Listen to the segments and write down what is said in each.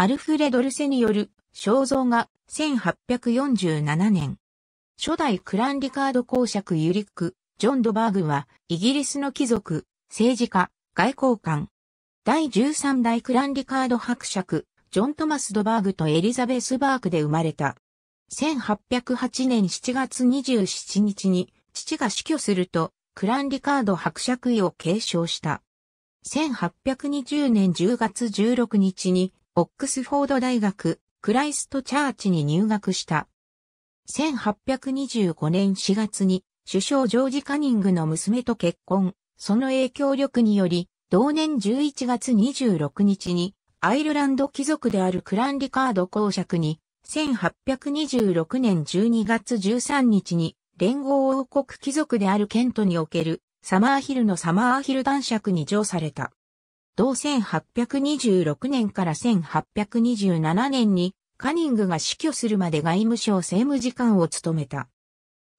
アルフレ・ドルセによる肖像画1847年。初代クランリカード公爵ユリック、ジョン・ドバーグはイギリスの貴族、政治家、外交官。第13代クランリカード伯爵、ジョン・トマス・ドバーグとエリザベス・バークで生まれた。1808年7月27日に父が死去すると、クランリカード伯爵位を継承した。1820年10月16日にオックスフォード大学、クライストチャーチに入学した。1825年4月に、首相ジョージ・カニングの娘と結婚、その影響力により、同年11月26日に、アイルランド貴族であるクラン・リカード公爵に、1826年12月13日に、連合王国貴族であるケントにおける、サマーヒルのサマーヒル男爵に上された。同1826年から1827年にカニングが死去するまで外務省政務次官を務めた。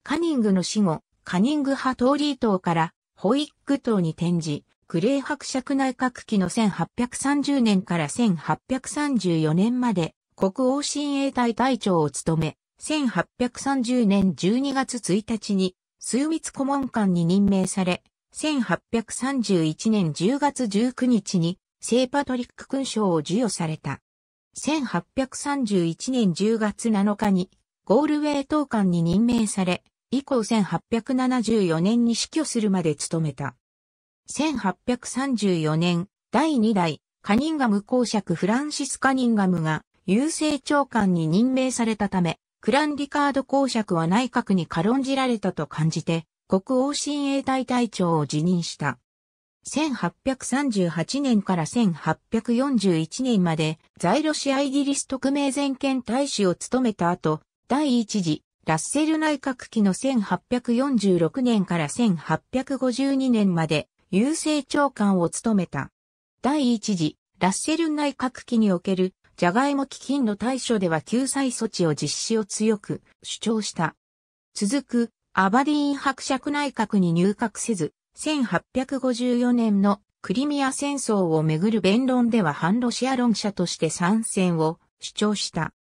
カニングの死後、カニング派トーリー党からホイッグ党に転じ、クレー伯爵内閣期の1830年から1834年まで国王親衛隊隊長を務め、1830年12月1日に枢密顧問官に任命され、1831年10月19日に聖パトリック勲章を授与された。1831年10月7日にゴールウェイ党官に任命され、以降1874年に死去するまで務めた。1834年、第2代カニンガム公爵フランシス・カニンガムが郵政長官に任命されたため、クランリカード公爵は内閣に軽んじられたと感じて、国王親衛隊隊長を辞任した。1838年から1841年まで在ロシアイギリス特命全権大使を務めた後、第一次ラッセル内閣期の1846年から1852年まで郵政長官を務めた。第一次ラッセル内閣期におけるジャガイモ基金の対処では救済措置を実施を強く主張した。続くアバディーン伯爵内閣に入閣せず、1854年のクリミア戦争をめぐる弁論では反ロシア論者として参戦を主張した。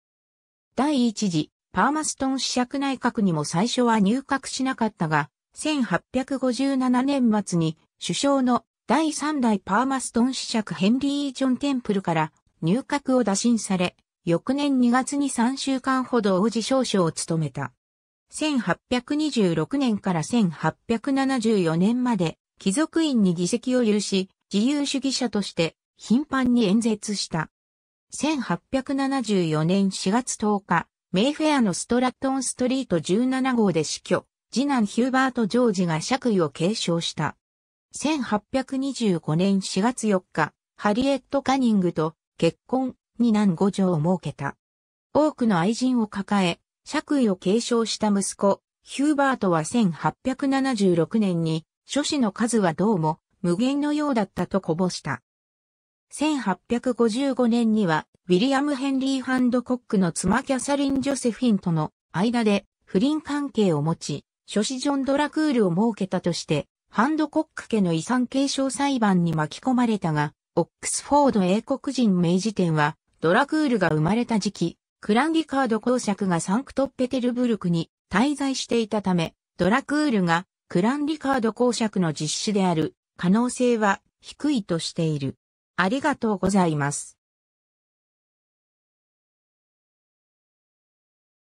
第一次パーマストン子爵内閣にも最初は入閣しなかったが、1857年末に首相の第3代パーマストン子爵ヘンリー・ジョン・テンプルから入閣を打診され、翌年2月に3週間ほど王子少将を務めた。1826年から1874年まで貴族院に議席を許し、自由主義者として頻繁に演説した。1874年4月10日、メイフェアのストラットンストリート17号で死去、次男ヒューバート・ジョージが爵位を継承した。1825年4月4日、ハリエット・カニングと結婚、二男五女を設けた。多くの愛人を抱え、爵位を継承した息子、ヒューバートは1876年に、諸子の数はどうも無限のようだったとこぼした。1855年には、ウィリアム・ヘンリー・ハンドコックの妻キャサリン・ジョセフィンとの間で不倫関係を持ち、諸子ジョン・ドラクールを設けたとして、ハンドコック家の遺産継承裁判に巻き込まれたが、オックスフォード英国人明治店は、ドラクールが生まれた時期、クランリカード公爵がサンクトペテルブルクに滞在していたため、ドラクールがクランリカード公爵の実施である可能性は低いとしている。ありがとうございます。